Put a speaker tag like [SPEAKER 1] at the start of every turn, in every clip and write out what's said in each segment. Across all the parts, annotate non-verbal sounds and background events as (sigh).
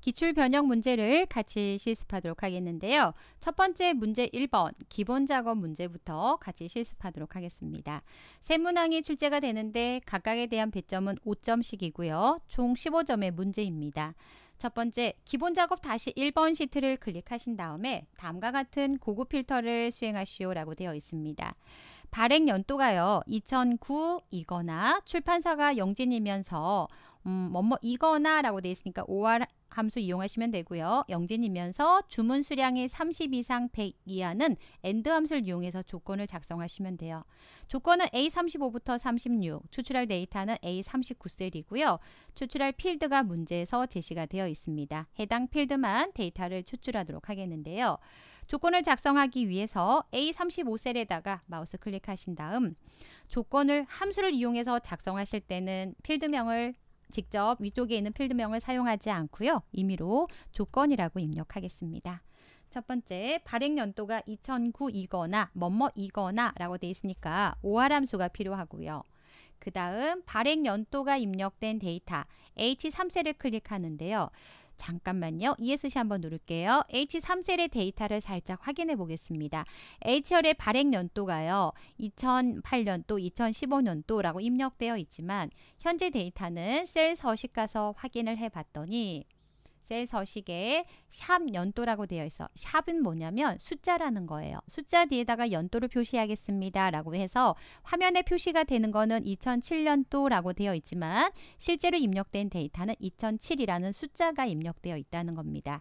[SPEAKER 1] 기출 변형 문제를 같이 실습하도록 하겠는데요. 첫 번째 문제 1번 기본 작업 문제부터 같이 실습하도록 하겠습니다. 세 문항이 출제가 되는데 각각에 대한 배점은 5점씩이고요. 총 15점의 문제입니다. 첫 번째, 기본 작업 다시 1번 시트를 클릭하신 다음에 다음과 같은 고급 필터를 수행하시오라고 되어 있습니다. 발행 연도가요. 2009이거나 출판사가 영진이면서 음, 뭐뭐이거나라고 되어 있으니까 OR 함수 이용하시면 되고요. 영진이면서 주문 수량이 30 이상 100 이하는 AND 함수를 이용해서 조건을 작성하시면 돼요. 조건은 A35부터 36, 추출할 데이터는 A39셀이고요. 추출할 필드가 문제에서 제시가 되어 있습니다. 해당 필드만 데이터를 추출하도록 하겠는데요. 조건을 작성하기 위해서 A35셀에다가 마우스 클릭하신 다음 조건을 함수를 이용해서 작성하실 때는 필드명을 직접 위쪽에 있는 필드명을 사용하지 않고요. 임의로 조건이라고 입력하겠습니다. 첫 번째, 발행 연도가 2009이거나 뭐뭐이거나 라고 돼 있으니까 오하함수가 필요하고요. 그 다음 발행 연도가 입력된 데이터 H3셀을 클릭하는데요. 잠깐만요. ESC 한번 누를게요. H3셀의 데이터를 살짝 확인해 보겠습니다. HR의 발행 연도가요. 2008년도, 2015년도라고 입력되어 있지만 현재 데이터는 셀 서식 가서 확인을 해 봤더니 셀 서식에 샵 연도라고 되어 있어. 샵은 뭐냐면 숫자라는 거예요. 숫자 뒤에다가 연도를 표시하겠습니다. 라고 해서 화면에 표시가 되는 거는 2007년도라고 되어 있지만 실제로 입력된 데이터는 2007이라는 숫자가 입력되어 있다는 겁니다.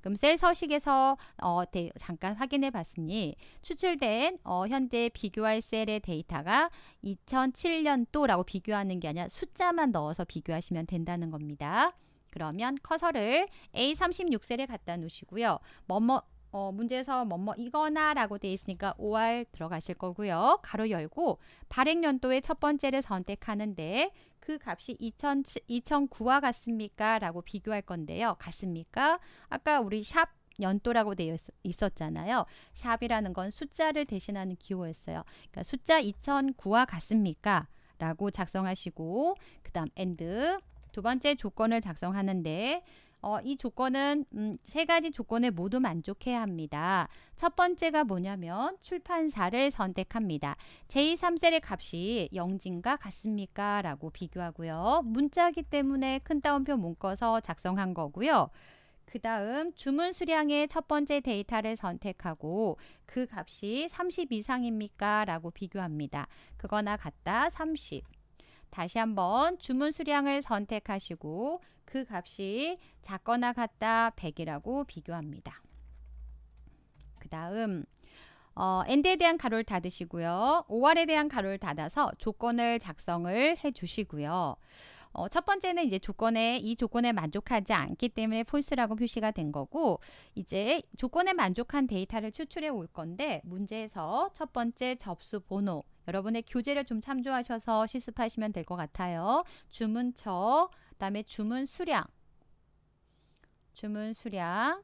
[SPEAKER 1] 그럼 셀 서식에서 어, 데, 잠깐 확인해 봤으니 추출된 어, 현재 비교할 셀의 데이터가 2007년도라고 비교하는 게 아니라 숫자만 넣어서 비교하시면 된다는 겁니다. 그러면 커서를 A36셀에 갖다 놓으시고요. 뭐뭐 어, 문제에서 뭐뭐 이거나 라고 돼 있으니까 OR 들어가실 거고요. 가로 열고 발행연도의 첫 번째를 선택하는데 그 값이 2000, 2009와 같습니까? 라고 비교할 건데요. 같습니까? 아까 우리 샵 연도라고 되어 있었잖아요. 샵이라는 건 숫자를 대신하는 기호였어요. 그러니까 숫자 2009와 같습니까? 라고 작성하시고 그 다음 엔드 두 번째 조건을 작성하는데 어, 이 조건은 음, 세 가지 조건에 모두 만족해야 합니다. 첫 번째가 뭐냐면 출판사를 선택합니다. 제2, 3셀의 값이 영진과 같습니까? 라고 비교하고요. 문자기 때문에 큰 따옴표 묶어서 작성한 거고요. 그 다음 주문 수량의 첫 번째 데이터를 선택하고 그 값이 30 이상입니까? 라고 비교합니다. 그거나 같다 30. 다시 한번 주문 수량을 선택하시고 그 값이 작거나 같다 100이라고 비교합니다. 그 다음 어, 엔드에 대한 가로를 닫으시고요. OR에 대한 가로를 닫아서 조건을 작성을 해주시고요. 어, 첫 번째는 이제 조건에 이 조건에 만족하지 않기 때문에 폴스라고 표시가 된 거고 이제 조건에 만족한 데이터를 추출해 올 건데 문제에서 첫 번째 접수 번호 여러분의 교재를 좀 참조하셔서 실습하시면 될 것 같아요. 주문처, 그 다음에 주문 수량, 주문 수량,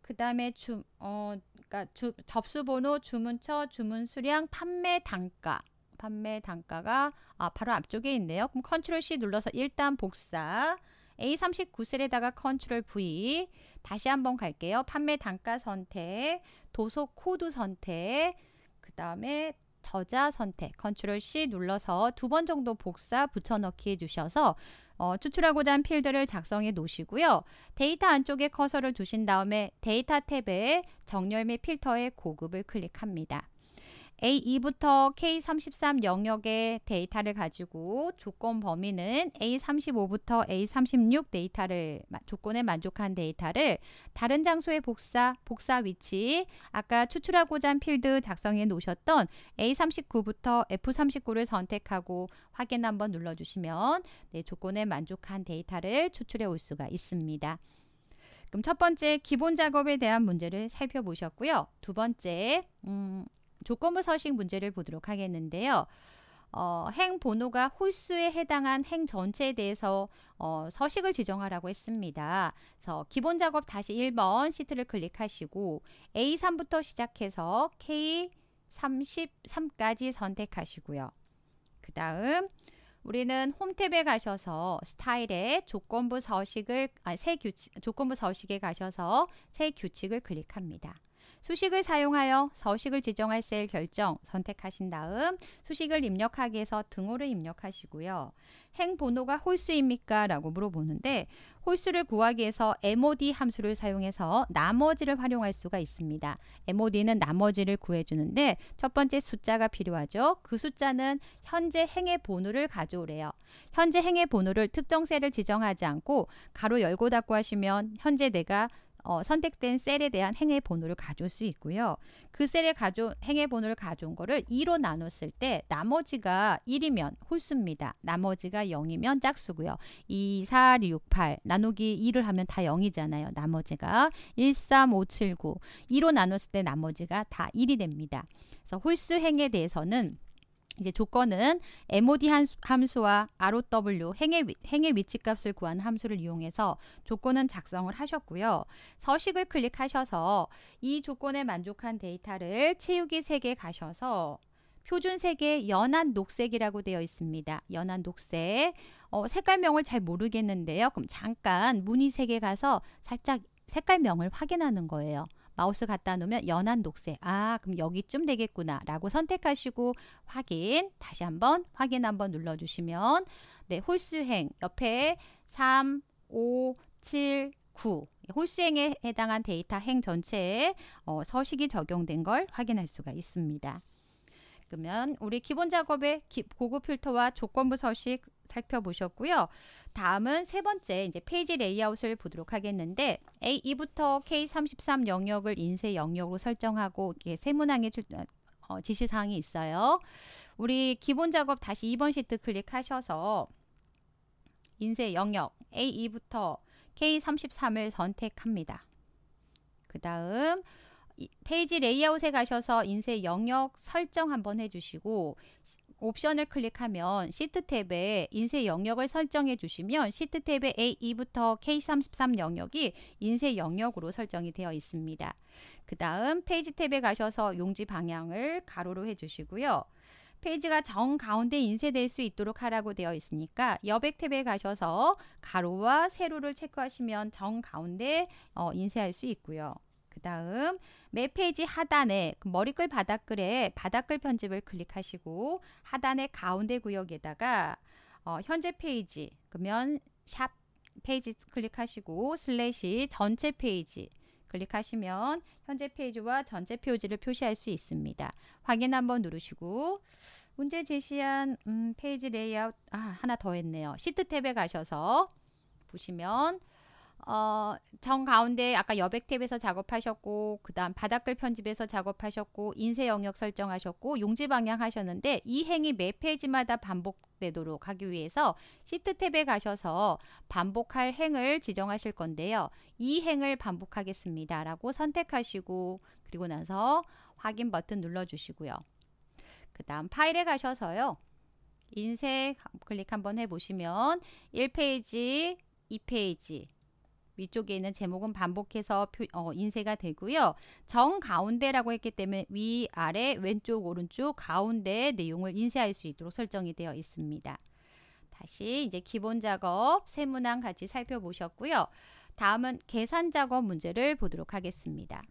[SPEAKER 1] 그 다음에 주, 어, 그니까 주, 접수번호, 주문처, 주문 수량, 판매 단가. 판매 단가가 아, 바로 앞쪽에 있네요. 그럼 컨트롤 C 눌러서 일단 복사. A39셀에다가 컨트롤 V 다시 한번 갈게요. 판매 단가 선택, 도서 코드 선택, 그 다음에 저자 선택 컨트롤 C 눌러서 두 번 정도 복사 붙여넣기 해주셔서 어, 추출하고자 한 필드를 작성해 놓으시고요. 데이터 안쪽에 커서를 두신 다음에 데이터 탭에 정렬 및 필터의 고급을 클릭합니다. A2부터 K33 영역의 데이터를 가지고 조건 범위는 A35부터 A36 데이터를 조건에 만족한 데이터를 다른 장소의 복사, 복사 위치, 아까 추출하고자 한 필드 작성해 놓으셨던 A39부터 F39를 선택하고 확인 한번 눌러 주시면 네, 조건에 만족한 데이터를 추출해 올 수가 있습니다. 그럼 첫 번째 기본 작업에 대한 문제를 살펴보셨고요. 두 번째 음, 조건부 서식 문제를 보도록 하겠는데요. 어, 행 번호가 홀수에 해당한 행 전체에 대해서 어, 서식을 지정하라고 했습니다. 그래서 기본 작업 다시 1번 시트를 클릭하시고 A3부터 시작해서 K33까지 선택하시고요. 그 다음 우리는 홈탭에 가셔서 스타일에 조건부 서식을 아, 새 규칙 조건부 서식에 가셔서 새 규칙을 클릭합니다. 수식을 사용하여 서식을 지정할 셀 결정 선택하신 다음 수식을 입력하기 위해서 등호를 입력하시고요. 행 번호가 홀수입니까? 라고 물어보는데 홀수를 구하기 위해서 MOD 함수를 사용해서 나머지를 활용할 수가 있습니다. MOD는 나머지를 구해주는데 첫 번째 숫자가 필요하죠. 그 숫자는 현재 행의 번호를 가져오래요. 현재 행의 번호를 특정 셀을 지정하지 않고 가로 열고 닫고 하시면 현재 내가 어, 선택된 셀에 대한 행의 번호를 가져올 수 있고요. 그 셀에 가져 행의 번호를 가져온 거를 2로 나눴을 때 나머지가 1이면 홀수입니다. 나머지가 0이면 짝수고요. 2, 4, 6, 8 나누기 2를 하면 다 0이잖아요. 나머지가 1, 3, 5, 7, 9 2로 나눴을 때 나머지가 다 1이 됩니다. 그래서 홀수 행에 대해서는 이제 조건은 MOD 함수, 와 ROW 행의, 행의 위치값을 구한 함수를 이용해서 조건은 작성을 하셨고요. 서식을 클릭하셔서 이 조건에 만족한 데이터를 채우기 색에 가셔서 표준 색의 연한 녹색이라고 되어 있습니다. 연한 녹색. 어, 색깔명을 잘 모르겠는데요. 그럼 잠깐 무늬 색에 가서 살짝 색깔명을 확인하는 거예요. 마우스 갖다 놓으면 연한 녹색. 아, 그럼 여기쯤 되겠구나. 라고 선택하시고 확인. 다시 한번 확인 한번 눌러주시면 네, 홀수행 옆에 3, 5, 7, 9. 홀수행에 해당한 데이터 행 전체에 어, 서식이 적용된 걸 확인할 수가 있습니다. 그러면 우리 기본 작업에 기, 고급 필터와 조건부 서식 살펴보셨고요. 다음은 세 번째 이제 페이지 레이아웃을 보도록 하겠는데 A2부터 K33 영역을 인쇄 영역으로 설정하고 이게 세문항에 출, 어, 지시사항이 있어요. 우리 기본 작업 다시 2번 시트 클릭하셔서 인쇄 영역 A2부터 K33을 선택합니다. 그 다음 페이지 레이아웃에 가셔서 인쇄 영역 설정 한번 해주시고 옵션을 클릭하면 시트 탭에 인쇄 영역을 설정해 주시면 시트 탭에 A2부터 K33 영역이 인쇄 영역으로 설정이 되어 있습니다. 그 다음 페이지 탭에 가셔서 용지 방향을 가로로 해주시고요. 페이지가 정 가운데 인쇄될 수 있도록 하라고 되어 있으니까 여백 탭에 가셔서 가로와 세로를 체크하시면 정 가운데 어, 인쇄할 수 있고요. 그 다음 맵 페이지 하단에 그 머리글 바닥글에 바닥글 편집을 클릭하시고 하단의 가운데 구역에다가 어, 현재 페이지 그러면 샵 페이지 클릭하시고 슬래시 전체 페이지 클릭하시면 현재 페이지와 전체 표지를 표시할 수 있습니다. 확인 한번 누르시고 문제 제시한 음, 페이지 레이아웃 아, 하나 더 했네요. 시트 탭에 가셔서 보시면 어, 정 가운데 아까 여백 탭에서 작업하셨고 그다음 바닥글 편집에서 작업하셨고 인쇄 영역 설정하셨고 용지 방향 하셨는데 이 행이 매 페이지마다 반복되도록 하기 위해서 시트 탭에 가셔서 반복할 행을 지정하실 건데요. 이 행을 반복하겠습니다. 라고 선택하시고 그리고 나서 확인 버튼 눌러주시고요. 그 다음 파일에 가셔서요. 인쇄 클릭 한번 해보시면 1페이지, 2페이지, 위쪽에 있는 제목은 반복해서 표, 어, 인쇄가 되고요. 정 가운데라고 했기 때문에 위, 아래, 왼쪽, 오른쪽, 가운데 내용을 인쇄할 수 있도록 설정이 되어 있습니다. 다시 이제 기본 작업 세 문항 같이 살펴보셨고요. 다음은 계산 작업 문제를 보도록 하겠습니다.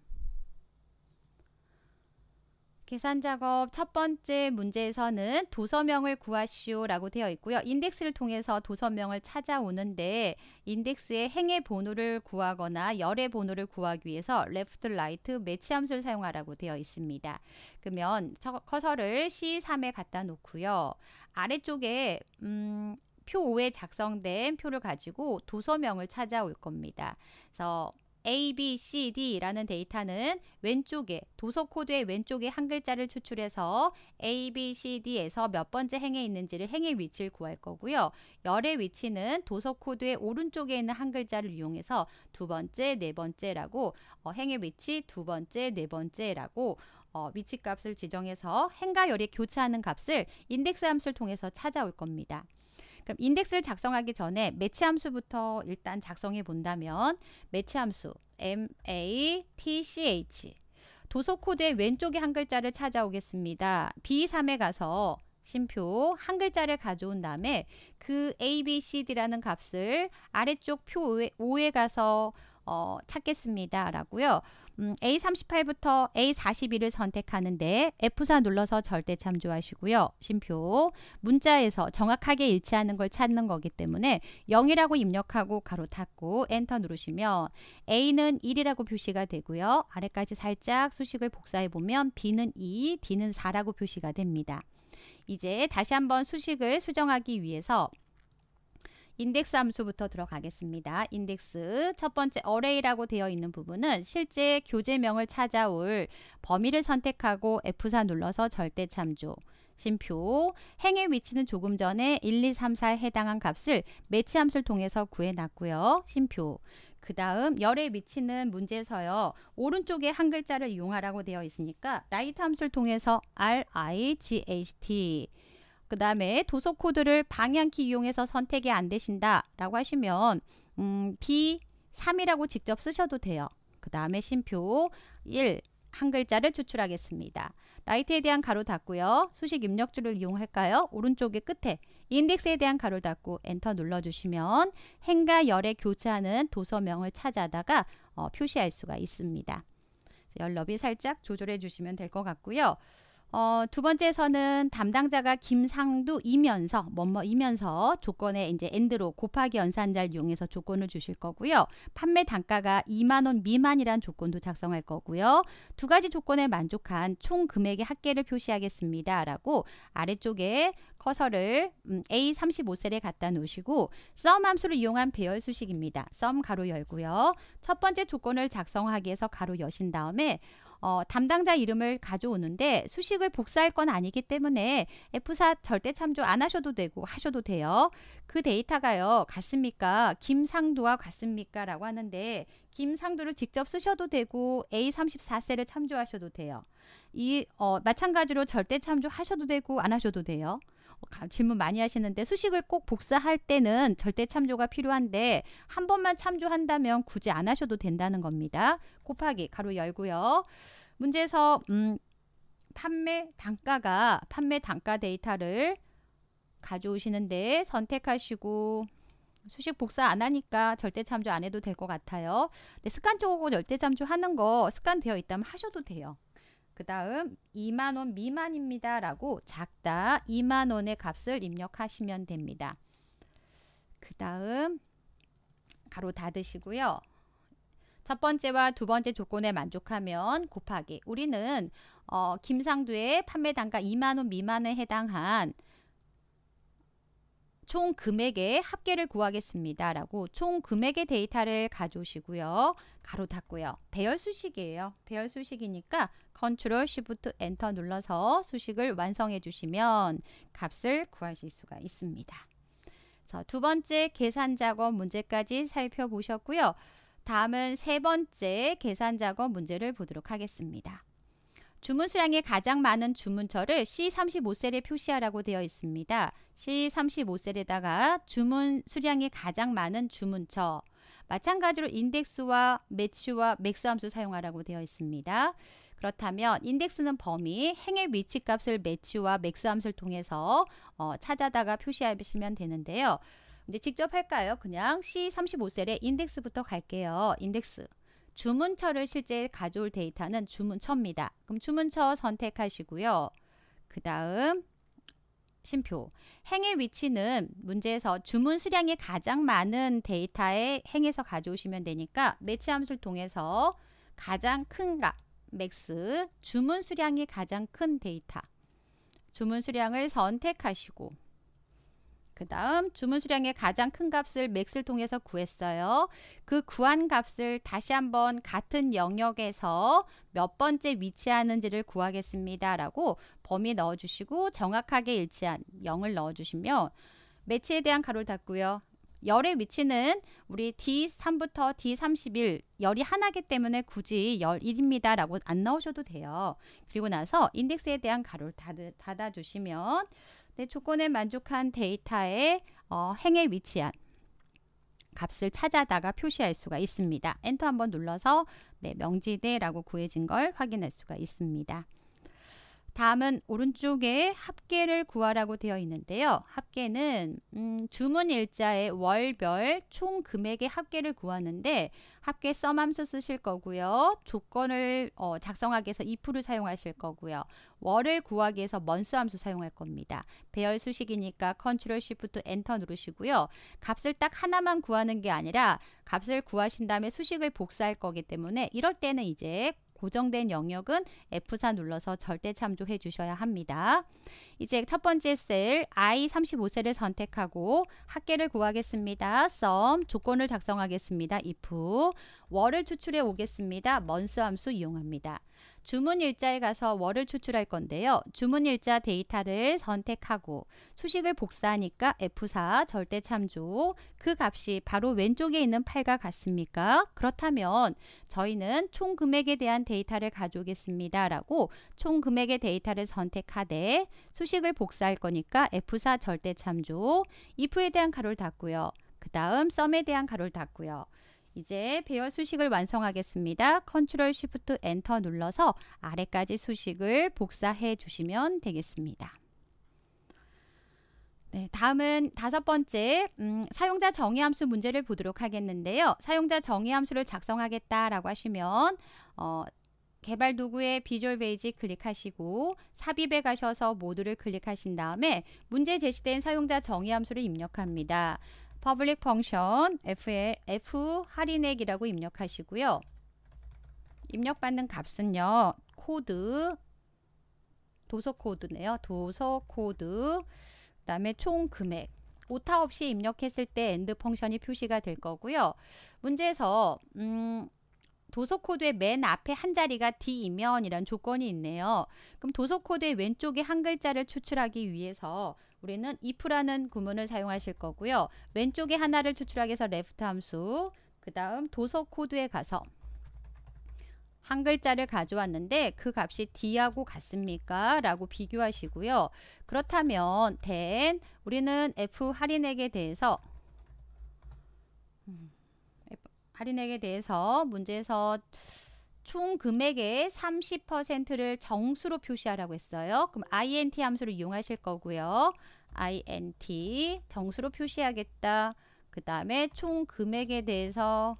[SPEAKER 1] 계산 작업 첫 번째 문제에서는 도서명을 구하시오라고 되어 있고요. 인덱스를 통해서 도서명을 찾아오는데 인덱스의 행의 번호를 구하거나 열의 번호를 구하기 위해서 left, right 매치 함수를 사용하라고 되어 있습니다. 그러면 커서를 C3에 갖다 놓고요. 아래쪽에 음, 표 5에 작성된 표를 가지고 도서명을 찾아올 겁니다. 그래서 A, B, C, D라는 데이터는 왼쪽에 도서 코드의 왼쪽에 한 글자를 추출해서 A, B, C, D에서 몇 번째 행에 있는지를 행의 위치를 구할 거고요. 열의 위치는 도서 코드의 오른쪽에 있는 한 글자를 이용해서 두 번째, 네 번째라고 어, 행의 위치 두 번째, 네 번째라고 어, 위치값을 지정해서 행과 열이 교차하는 값을 인덱스 함수를 통해서 찾아올 겁니다. 그럼 인덱스를 작성하기 전에 매치 함수부터 일단 작성해 본다면 매치 함수 MATCH 도서 코드의 왼쪽에 한 글자를 찾아오겠습니다. B3에 가서 심표 한 글자를 가져온 다음에 그 A, B, C, D라는 값을 아래쪽 표 5에 가서 어, 찾겠습니다라고요. 음, A38부터 a 4 1을 선택하는데 F4 눌러서 절대 참조하시고요. 심표 문자에서 정확하게 일치하는 걸 찾는 거기 때문에 0이라고 입력하고 가로 닫고 엔터 누르시면 A는 1이라고 표시가 되고요. 아래까지 살짝 수식을 복사해 보면 B는 2, D는 4라고 표시가 됩니다. 이제 다시 한번 수식을 수정하기 위해서 인덱스 함수부터 들어가겠습니다. 인덱스 첫 번째 a r r a y 라고 되어 있는 부분은 실제 교재명을 찾아올 범위를 선택하고 F4 눌러서 절대 참조 심표 행의 위치는 조금 전에 1, 2, 3, 4에 해당한 값을 매치 함수를 통해서 구해놨고요. 심표 그 다음 열의 위치는 문제에서요. 오른쪽에 한 글자를 이용하라고 되어 있으니까 라이트 함수를 통해서 R, I, G, H, T 그 다음에 도서 코드를 방향키 이용해서 선택이 안 되신다 라고 하시면 음, B3이라고 직접 쓰셔도 돼요. 그 다음에 심표 1 한 글자를 추출하겠습니다. 라이트에 대한 가로 닫고요. 수식 입력줄을 이용할까요? 오른쪽의 끝에 인덱스에 대한 가로 닫고 엔터 눌러주시면 행과 열에 교차하는 도서명을 찾아다가 어, 표시할 수가 있습니다. 연럽이 살짝 조절해 주시면 될 것 같고요. 어, 두 번째에서는 담당자가 김상두이면서 뭐 뭐이면서 조건에 이제 엔드로 곱하기 연산자를 이용해서 조건을 주실 거고요. 판매 단가가 2만 원 미만이란 조건도 작성할 거고요. 두 가지 조건에 만족한 총 금액의 합계를 표시하겠습니다라고 아래쪽에 커서를 음, A35셀에 갖다 놓으시고 썸 함수를 이용한 배열 수식입니다. 썸 가로 열고요. 첫 번째 조건을 작성하기 위해서 가로 여신 다음에 어, 담당자 이름을 가져오는데 수식을 복사할 건 아니기 때문에 F4 절대 참조 안 하셔도 되고 하셔도 돼요. 그 데이터가요. 같습니까? 김상두와 같습니까? 라고 하는데 김상두를 직접 쓰셔도 되고 a 3 4세를 참조하셔도 돼요. 이 어, 마찬가지로 절대 참조하셔도 되고 안 하셔도 돼요. 질문 많이 하시는데 수식을 꼭 복사할 때는 절대 참조가 필요한데 한 번만 참조한다면 굳이 안 하셔도 된다는 겁니다. 곱하기 가로 열고요. 문제에서 음, 판매 단가가 판매 단가 데이터를 가져오시는데 선택하시고 수식 복사 안 하니까 절대 참조 안 해도 될 것 같아요. 근데 습관적으로 절대 참조 하는 거 습관되어 있다면 하셔도 돼요. 그 다음 2만원 미만입니다. 라고 작다 2만원의 값을 입력하시면 됩니다. 그 다음 가로 닫으시고요. 첫 번째와 두 번째 조건에 만족하면 곱하기 우리는 어, 김상두의 판매 단가 2만원 미만에 해당한 총 금액의 합계를 구하겠습니다. 라고 총 금액의 데이터를 가져오시고요. 가로 닫고요. 배열 수식이에요. 배열 수식이니까 컨트롤 시프트 엔터 눌러서 수식을 완성해 주시면 값을 구하실 수가 있습니다. 두 번째 계산 작업 문제까지 살펴보셨고요. 다음은 세 번째 계산 작업 문제를 보도록 하겠습니다. 주문 수량이 가장 많은 주문처를 C35셀에 표시하라고 되어 있습니다. C35셀에다가 주문 수량이 가장 많은 주문처 마찬가지로 인덱스와 매치와 맥스 함수 사용하라고 되어 있습니다. 그렇다면 인덱스는 범위, 행의 위치값을 매치와 맥스 함수를 통해서 어, 찾아다가 표시하시면 되는데요. 이제 직접 할까요? 그냥 C35셀에 인덱스부터 갈게요. 인덱스 주문처를 실제 가져올 데이터는 주문처입니다. 그럼 주문처 선택하시고요. 그 다음 심표. 행의 위치는 문제에서 주문 수량이 가장 많은 데이터의 행에서 가져오시면 되니까 매치 함수를 통해서 가장 큰 값, 맥스, 주문 수량이 가장 큰 데이터. 주문 수량을 선택하시고 그 다음 주문 수량의 가장 큰 값을 맥스를 통해서 구했어요. 그 구한 값을 다시 한번 같은 영역에서 몇 번째 위치하는지를 구하겠습니다. 라고 범위 넣어주시고 정확하게 일치한 0을 넣어주시면 매치에 대한 가로를 닫고요. 열의 위치는 우리 D3부터 D31 열이 하나기 때문에 굳이 열 1입니다 라고 안 넣으셔도 돼요. 그리고 나서 인덱스에 대한 가로를 닫아, 주시면 내 네, 조건에 만족한 데이터의 어, 행에 위치한 값을 찾아다가 표시할 수가 있습니다. 엔터 한번 눌러서 네, 명지대라고 구해진 걸 확인할 수가 있습니다. 다음은 오른쪽에 합계를 구하라고 되어 있는데요. 합계는 음, 주문 일자의 월별 총 금액의 합계를 구하는데 합계 썸함수 쓰실 거고요. 조건을 어, 작성하기 위해서 if를 사용하실 거고요. 월을 구하기 위해서 먼스 함수 사용할 겁니다. 배열 수식이니까 컨트롤 시프트 엔터 누르시고요. 값을 딱 하나만 구하는 게 아니라 값을 구하신 다음에 수식을 복사할 거기 때문에 이럴 때는 이제 고정된 영역은 F4 눌러서 절대 참조해 주셔야 합니다. 이제 첫 번째 셀 I35셀을 선택하고 합계를 구하겠습니다. sum 조건을 작성하겠습니다. if 월을 추출해 오겠습니다. 먼스 함수 이용합니다. 주문 일자에 가서 월을 추출할 건데요. 주문 일자 데이터를 선택하고 수식을 복사하니까 F4 절대 참조 그 값이 바로 왼쪽에 있는 팔과 같습니까? 그렇다면 저희는 총 금액에 대한 데이터를 가져오겠습니다. 라고 총 금액의 데이터를 선택하되 수식을 복사할 거니까 F4 절대 참조 if에 대한 가로를 닫고요. 그 다음 썸에 대한 가로를 닫고요. 이제 배열 수식을 완성하겠습니다. 컨트롤 쉬프트 엔터 눌러서 아래까지 수식을 복사해 주시면 되겠습니다. 네, 다음은 다섯 번째 음, 사용자 정의 함수 문제를 보도록 하겠는데요. 사용자 정의 함수를 작성하겠다라고 하시면 어, 개발 도구의 비주얼 베이직 클릭하시고 삽입에 가셔서 모두를 클릭하신 다음에 문제 제시된 사용자 정의 함수를 입력합니다. public function F에 F 할인액이라고 입력하시고요. 입력받는 값은요. 코드 도서 코드네요. 도서 코드 그다음에 총 금액 오타 없이 입력했을 때 엔드 펑션이 표시가 될 거고요. 문제에서 음 도서 코드의 맨 앞에 한 자리가 D이면 이란 조건이 있네요. 그럼 도서 코드의 왼쪽에 한 글자를 추출하기 위해서 우리는 if라는 구문을 사용하실 거고요. 왼쪽에 하나를 추출하기 위해서 left 함수 그 다음 도서 코드에 가서 한 글자를 가져왔는데 그 값이 D하고 같습니까? 라고 비교하시고요. 그렇다면 t 우리는 F 할인액에 대해서 음. 할인액에 대해서 문제에서 총 금액의 30%를 정수로 표시하라고 했어요. 그럼 int 함수를 이용하실 거고요. int 정수로 표시하겠다. 그 다음에 총 금액에 대해서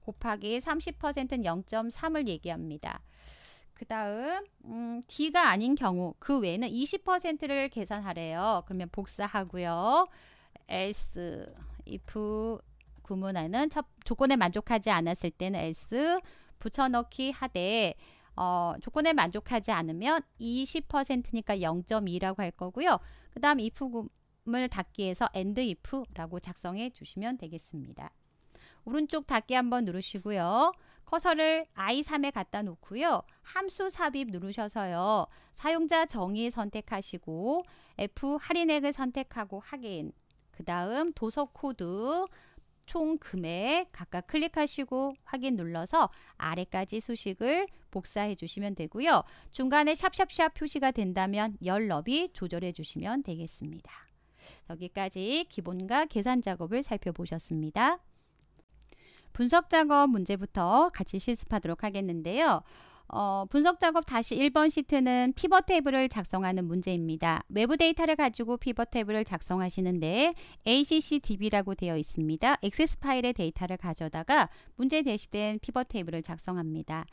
[SPEAKER 1] 곱하기 30%는 0.3을 얘기합니다. 그 다음 음, D가 아닌 경우 그 외에는 20%를 계산하래요. 그러면 복사하고요. else if 구문에는 첫, 조건에 만족하지 않았을 때는 s 붙여넣기 하되 어, 조건에 만족하지 않으면 20%니까 0.2라고 할 거고요. 그 다음 if 구문을 닫기 해서 and if라고 작성해 주시면 되겠습니다. 오른쪽 닫기 한번 누르시고요. 커서를 i3에 갖다 놓고요. 함수 삽입 누르셔서요. 사용자 정의 선택하시고 F 할인액을 선택하고 확인 그 다음 도서 코드 총 금액 각각 클릭하시고 확인 눌러서 아래까지 수식을 복사해 주시면 되고요. 중간에 샵샵샵 표시가 된다면 열 너비 조절해 주시면 되겠습니다. 여기까지 기본과 계산 작업을 살펴보셨습니다. 분석 작업 문제부터 같이 실습하도록 하겠는데요. 어, 분석 작업 다시 1번 시트는 피벗 테이블을 작성하는 문제입니다. 외부 데이터를 가지고 피벗 테이블을 작성하시는데 ACCDB라고 되어 있습니다. 액세스 파일의 데이터를 가져다가 문제 제시된 피벗 테이블을 작성합니다.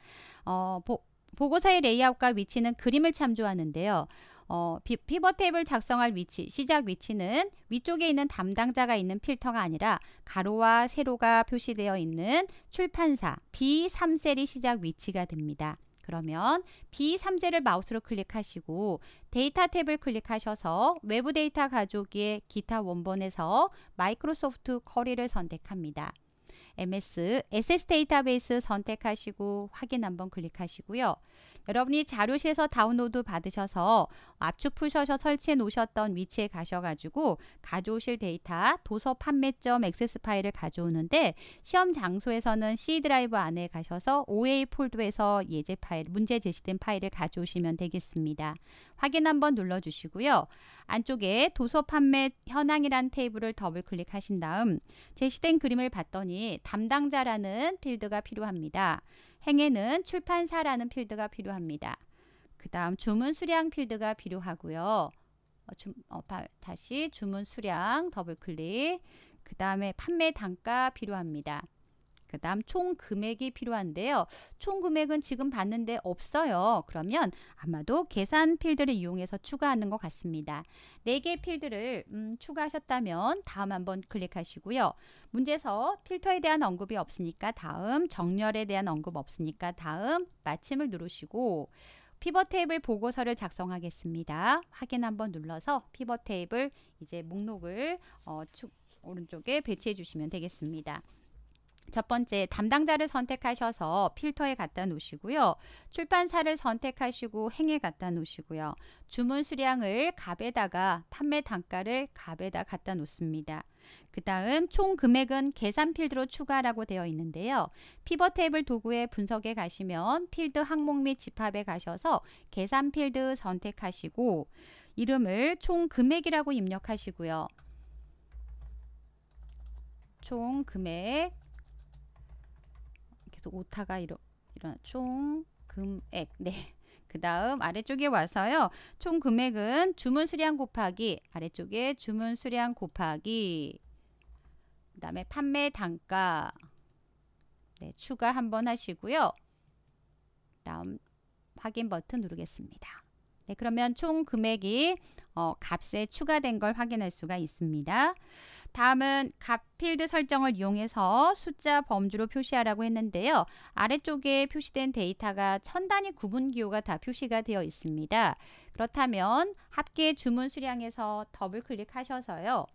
[SPEAKER 1] 어, 보, 보고서의 레이아웃과 위치는 그림을 참조하는데요. 어, 피벗 테이블 작성할 위치, 시작 위치는 위쪽에 있는 담당자가 있는 필터가 아니라 가로와 세로가 표시되어 있는 출판사 B3셀이 시작 위치가 됩니다. 그러면 B3세를 마우스로 클릭하시고 데이터 탭을 클릭하셔서 외부 데이터 가족의 기타 원본에서 마이크로소프트 커리를 선택합니다. MS SS 데이터베이스 선택하시고 확인 한번 클릭하시고요. 여러분이 자료실에서 다운로드 받으셔서 압축 풀셔서 설치해 놓으셨던 위치에 가셔가지고 가져오실 데이터 도서 판매점 액세스 파일을 가져오는데 시험 장소에서는 C 드라이브 안에 가셔서 OA 폴더에서 예제 파일 문제 제시된 파일을 가져오시면 되겠습니다. 확인 한번 눌러주시고요. 안쪽에 도서 판매 현황이란 테이블을 더블 클릭하신 다음 제시된 그림을 봤더니 담당자라는 필드가 필요합니다. 행에는 출판사라는 필드가 필요합니다. 그 다음 주문 수량 필드가 필요하고요. 어, 주, 어, 다시 주문 수량 더블 클릭 그 다음에 판매 단가 필요합니다. 그 다음 총 금액이 필요한데요. 총 금액은 지금 봤는데 없어요. 그러면 아마도 계산 필드를 이용해서 추가하는 것 같습니다. 4개 필드를 음, 추가하셨다면 다음 한번 클릭하시고요. 문제에서 필터에 대한 언급이 없으니까 다음, 정렬에 대한 언급 없으니까 다음, 마침을 누르시고 피벗 테이블 보고서를 작성하겠습니다. 확인 한번 눌러서 피벗 테이블 이제 목록을 어, 오른쪽에 배치해 주시면 되겠습니다. 첫 번째 담당자를 선택하셔서 필터에 갖다 놓으시고요. 출판사를 선택하시고 행에 갖다 놓으시고요. 주문 수량을 값에다가 판매 단가를 값에다 갖다 놓습니다. 그 다음 총 금액은 계산 필드로 추가라고 되어 있는데요. 피벗 테이블 도구의 분석에 가시면 필드 항목 및 집합에 가셔서 계산 필드 선택하시고 이름을 총 금액이라고 입력하시고요. 총 금액 그래서 오타가 이런 이런 총 금액 네. (laughs) 그 다음 아래쪽에 와서요. 총 금액은 주문 수량 곱하기 아래쪽에 주문 수량 곱하기 그 다음에 판매 단가 네, 추가 한번 하시고요. 다음 확인 버튼 누르겠습니다. 네, 그러면 총 금액이 어, 값에 추가된 걸 확인할 수가 있습니다. 다음은 값필드 설정을 이용해서 숫자 범주로 표시하라고 했는데요. 아래쪽에 표시된 데이터가 천 단위 구분 기호가 다 표시가 되어 있습니다. 그렇다면 합계 주문 수량에서 더블 클릭하셔서요.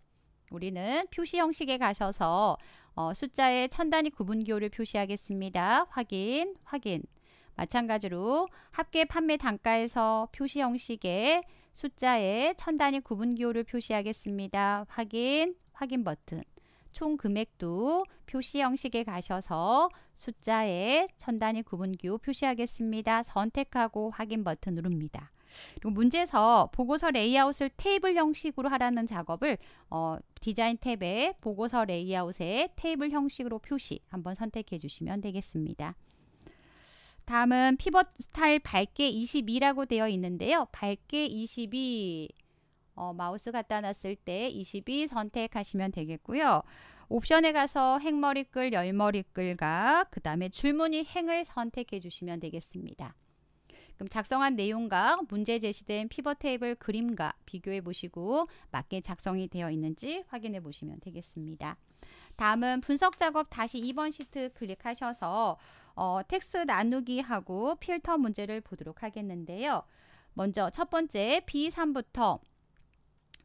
[SPEAKER 1] 우리는 표시 형식에 가셔서 어, 숫자의 천 단위 구분 기호를 표시하겠습니다. 확인, 확인. 마찬가지로 합계 판매 단가에서 표시 형식에 숫자의 천 단위 구분 기호를 표시하겠습니다. 확인, 확인 버튼 총 금액도 표시 형식에 가셔서 숫자에 천단위 구분기호 표시하겠습니다. 선택하고 확인 버튼 누릅니다. 그리고 문제에서 보고서 레이아웃을 테이블 형식으로 하라는 작업을 어, 디자인 탭에 보고서 레이아웃에 테이블 형식으로 표시 한번 선택해 주시면 되겠습니다. 다음은 피벗 스타일 밝게 22라고 되어 있는데요. 밝게 22 어, 마우스 갖다 놨을 때 22 선택하시면 되겠고요. 옵션에 가서 행머리 끌, 열머리 끌과 그 다음에 줄무늬 행을 선택해 주시면 되겠습니다. 그럼 작성한 내용과 문제 제시된 피벗 테이블 그림과 비교해 보시고 맞게 작성이 되어 있는지 확인해 보시면 되겠습니다. 다음은 분석 작업 다시 2번 시트 클릭하셔서 어, 텍스 나누기 하고 필터 문제를 보도록 하겠는데요. 먼저 첫 번째 B3부터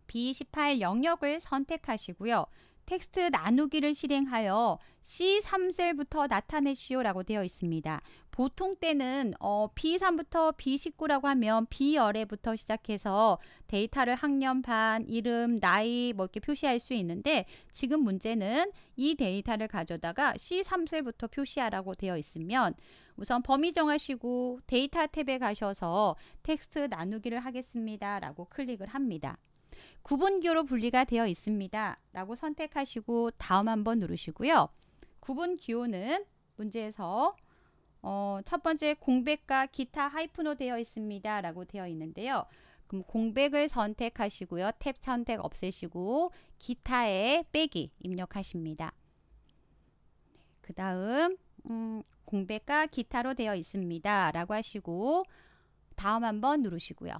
[SPEAKER 1] B18 영역을 선택하시고요. 텍스트 나누기를 실행하여 C3셀부터 나타내시오라고 되어 있습니다. 보통 때는 어, B3부터 B19라고 하면 B열에부터 시작해서 데이터를 학년, 반, 이름, 나이 뭐 이렇게 표시할 수 있는데 지금 문제는 이 데이터를 가져다가 C3셀부터 표시하라고 되어 있으면 우선 범위 정하시고 데이터 탭에 가셔서 텍스트 나누기를 하겠습니다. 라고 클릭을 합니다. 구분기호로 분리가 되어 있습니다. 라고 선택하시고 다음 한번 누르시고요. 구분기호는 문제에서 어, 첫 번째 공백과 기타 하이픈호 되어 있습니다. 라고 되어 있는데요. 그럼 공백을 선택하시고요. 탭 선택 없애시고 기타에 빼기 입력하십니다. 그 다음 음, 공백과 기타로 되어 있습니다. 라고 하시고 다음 한번 누르시고요.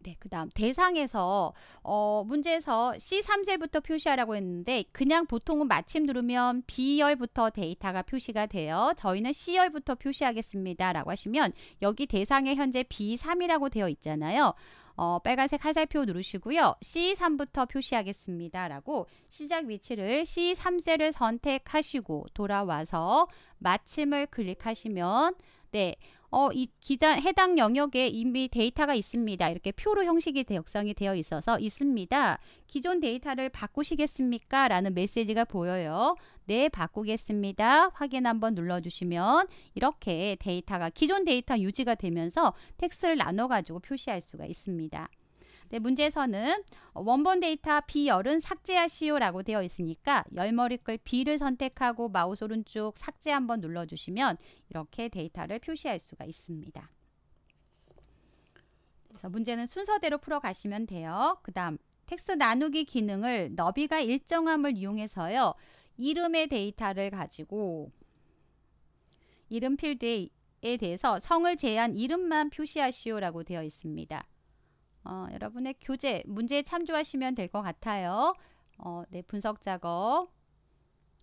[SPEAKER 1] 네, 그 다음 대상에서 어, 문제에서 C3셀부터 표시하라고 했는데 그냥 보통은 마침 누르면 B열부터 데이터가 표시가 돼요. 저희는 C열부터 표시하겠습니다. 라고 하시면 여기 대상에 현재 B3이라고 되어 있잖아요. 어, 빨간색 화살표 누르시고요. C3부터 표시하겠습니다. 라고 시작 위치를 C3셀을 선택하시고 돌아와서 마침을 클릭하시면 네. 어, 이 기단 해당 영역에 이미 데이터가 있습니다. 이렇게 표로 형식이 역상이 되어 있어서 있습니다. 기존 데이터를 바꾸시겠습니까? 라는 메시지가 보여요. 네, 바꾸겠습니다. 확인 한번 눌러주시면 이렇게 데이터가 기존 데이터 유지가 되면서 텍스트를 나눠 가지고 표시할 수가 있습니다. 네, 문제에서는 원본 데이터 B열은 삭제하시오라고 되어 있으니까 열머리글 B를 선택하고 마우스 오른쪽 삭제 한번 눌러주시면 이렇게 데이터를 표시할 수가 있습니다. 그래서 문제는 순서대로 풀어가시면 돼요. 그 다음 텍스트 나누기 기능을 너비가 일정함을 이용해서요. 이름의 데이터를 가지고 이름 필드에 대해서 성을 제한 이름만 표시하시오라고 되어 있습니다. 어, 여러분의 교재 문제에 참조하시면 될 것 같아요. 어, 네, 분석 작업.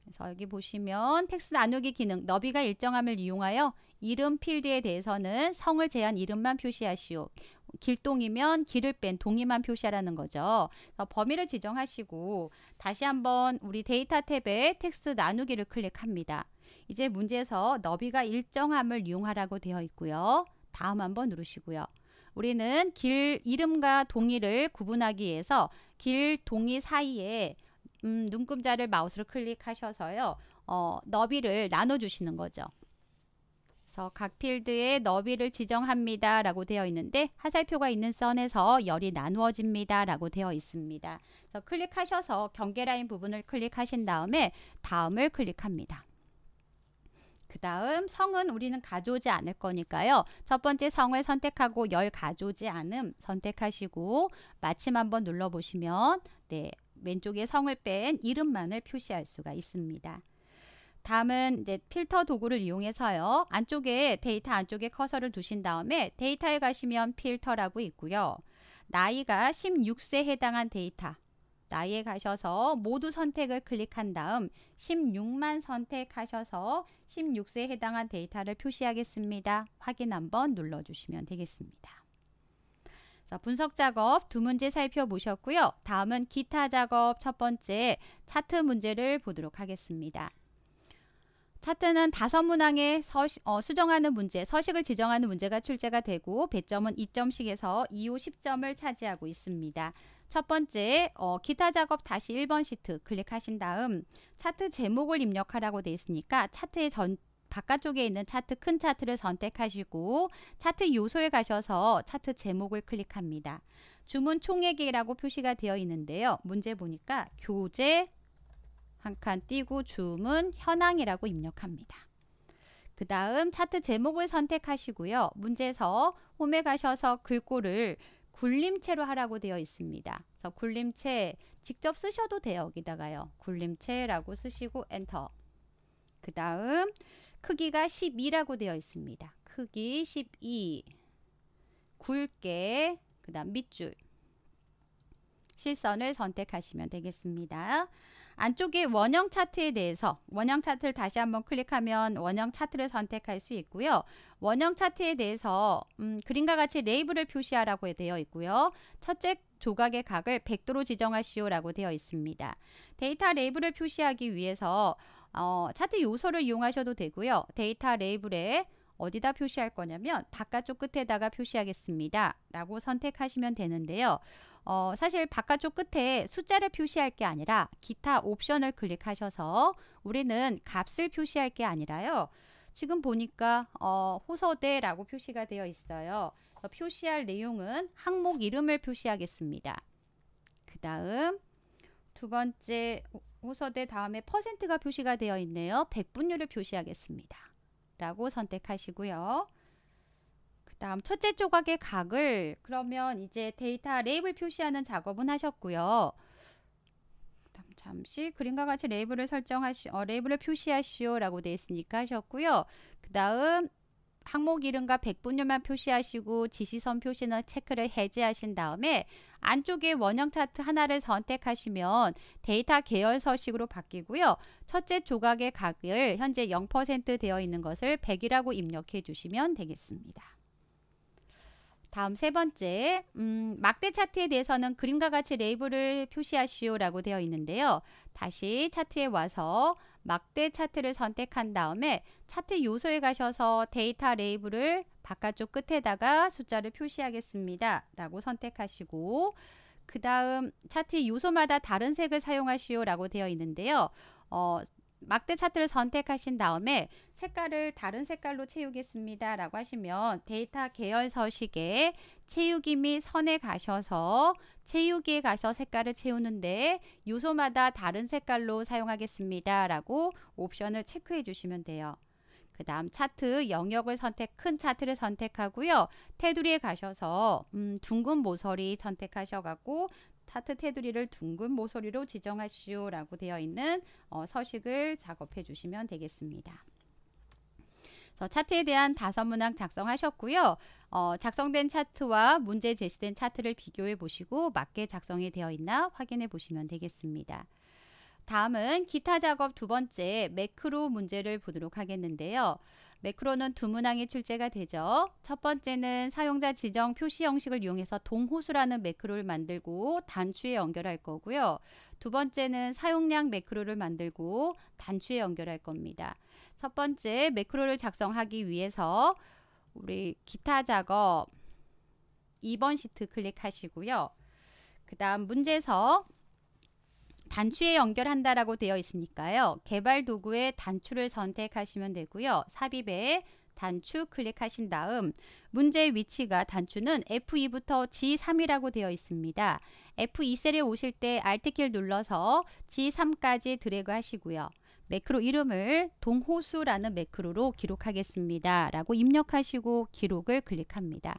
[SPEAKER 1] 그래서 여기 보시면 텍스트 나누기 기능 너비가 일정함을 이용하여 이름 필드에 대해서는 성을 제한 이름만 표시하시오. 길동이면 길을 뺀동의만 표시하라는 거죠. 범위를 지정하시고 다시 한번 우리 데이터 탭에 텍스트 나누기를 클릭합니다. 이제 문제에서 너비가 일정함을 이용하라고 되어 있고요. 다음 한번 누르시고요. 우리는 길 이름과 동의를 구분하기 위해서 길 동의 사이에 음, 눈금자를 마우스로 클릭하셔서요. 어, 너비를 나눠주시는 거죠. 그래서 각 필드의 너비를 지정합니다 라고 되어 있는데 화살표가 있는 선에서 열이 나누어집니다 라고 되어 있습니다. 그래서 클릭하셔서 경계라인 부분을 클릭하신 다음에 다음을 클릭합니다. 그 다음 성은 우리는 가져오지 않을 거니까요. 첫 번째 성을 선택하고 열 가져오지 않음 선택하시고 마침 한번 눌러보시면 네 왼쪽에 성을 뺀 이름만을 표시할 수가 있습니다. 다음은 이제 필터 도구를 이용해서요. 안쪽에 데이터 안쪽에 커서를 두신 다음에 데이터에 가시면 필터라고 있고요. 나이가 16세 해당한 데이터 나이에 가셔서 모두 선택을 클릭한 다음 16만 선택하셔서 16세에 해당한 데이터를 표시하겠습니다. 확인 한번 눌러주시면 되겠습니다. 자, 분석 작업 두 문제 살펴보셨고요. 다음은 기타 작업 첫 번째 차트 문제를 보도록 하겠습니다. 차트는 다섯 문항에 서시, 어, 수정하는 문제, 서식을 지정하는 문제가 출제가 되고 배점은 2점씩에서 2호 10점을 차지하고 있습니다. 첫 번째 어, 기타 작업 다시 1번 시트 클릭하신 다음 차트 제목을 입력하라고 되어 있으니까 차트의 전 바깥쪽에 있는 차트 큰 차트를 선택하시고 차트 요소에 가셔서 차트 제목을 클릭합니다. 주문 총액이라고 표시가 되어 있는데요. 문제 보니까 교재 한 칸 띄고 주문 현황이라고 입력합니다. 그 다음 차트 제목을 선택하시고요. 문제에서 홈에 가셔서 글꼴을 굴림체로 하라고 되어 있습니다. 그래서 굴림체 직접 쓰셔도 돼요. 여기다가요. 굴림체라고 쓰시고 엔터. 그 다음 크기가 12라고 되어 있습니다. 크기 12 굵게 그 다음 밑줄 실선을 선택하시면 되겠습니다. 안쪽에 원형 차트에 대해서 원형 차트를 다시 한번 클릭하면 원형 차트를 선택할 수 있고요. 원형 차트에 대해서 음, 그림과 같이 레이블을 표시하라고 되어 있고요. 첫째 조각의 각을 100도로 지정하시오라고 되어 있습니다. 데이터 레이블을 표시하기 위해서 어, 차트 요소를 이용하셔도 되고요. 데이터 레이블에 어디다 표시할 거냐면 바깥쪽 끝에다가 표시하겠습니다. 라고 선택하시면 되는데요. 어, 사실 바깥쪽 끝에 숫자를 표시할 게 아니라 기타 옵션을 클릭하셔서 우리는 값을 표시할 게 아니라요. 지금 보니까 어, 호서대라고 표시가 되어 있어요. 표시할 내용은 항목 이름을 표시하겠습니다. 그 다음 두 번째 호서대 다음에 퍼센트가 표시가 되어 있네요. 백분율을 표시하겠습니다. 라고 선택하시고요. 그 다음 첫째 조각의 각을 그러면 이제 데이터 레이블 표시하는 작업은 하셨고요. 잠시 그림과 같이 레이블을 설정하시 어, 레이블을 표시하시오라고 되어 있으니까 하셨고요. 그 다음 항목 이름과 백분율만 표시하시고 지시선 표시는 체크를 해제하신 다음에 안쪽에 원형 차트 하나를 선택하시면 데이터 계열 서식으로 바뀌고요. 첫째 조각의 각을 현재 0% 되어 있는 것을 100이라고 입력해 주시면 되겠습니다. 다음 세 번째, 음, 막대 차트에 대해서는 그림과 같이 레이블을 표시하시오라고 되어 있는데요. 다시 차트에 와서 막대 차트를 선택한 다음에 차트 요소에 가셔서 데이터 레이블을 바깥쪽 끝에다가 숫자를 표시하겠습니다. 라고 선택하시고 그 다음 차트 요소마다 다른 색을 사용하시오라고 되어 있는데요. 어, 막대 차트를 선택하신 다음에 색깔을 다른 색깔로 채우겠습니다. 라고 하시면 데이터 계열 서식에 채우기 및 선에 가셔서 채우기에 가서 색깔을 채우는데 요소마다 다른 색깔로 사용하겠습니다. 라고 옵션을 체크해 주시면 돼요. 그 다음 차트 영역을 선택 큰 차트를 선택하고요. 테두리에 가셔서 음, 둥근 모서리 선택하셔갖고 차트 테두리를 둥근 모서리로 지정하시오 라고 되어 있는 어, 서식을 작업해 주시면 되겠습니다. 그래서 차트에 대한 다섯 문항 작성하셨고요. 어, 작성된 차트와 문제 제시된 차트를 비교해 보시고 맞게 작성이 되어 있나 확인해 보시면 되겠습니다. 다음은 기타 작업 두 번째 매크로 문제를 보도록 하겠는데요. 매크로는 두 문항이 출제가 되죠. 첫 번째는 사용자 지정 표시 형식을 이용해서 동호수라는 매크로를 만들고 단추에 연결할 거고요. 두 번째는 사용량 매크로를 만들고 단추에 연결할 겁니다. 첫 번째 매크로를 작성하기 위해서 우리 기타 작업 2번 시트 클릭하시고요. 그 다음 문제서 에 단추에 연결한다라고 되어 있으니까요. 개발 도구의 단추를 선택하시면 되고요. 삽입에 단추 클릭하신 다음 문제 의 위치가 단추는 F2부터 G3이라고 되어 있습니다. F2셀에 오실 때 Alt키를 눌러서 G3까지 드래그 하시고요. 매크로 이름을 동호수라는 매크로로 기록하겠습니다. 라고 입력하시고 기록을 클릭합니다.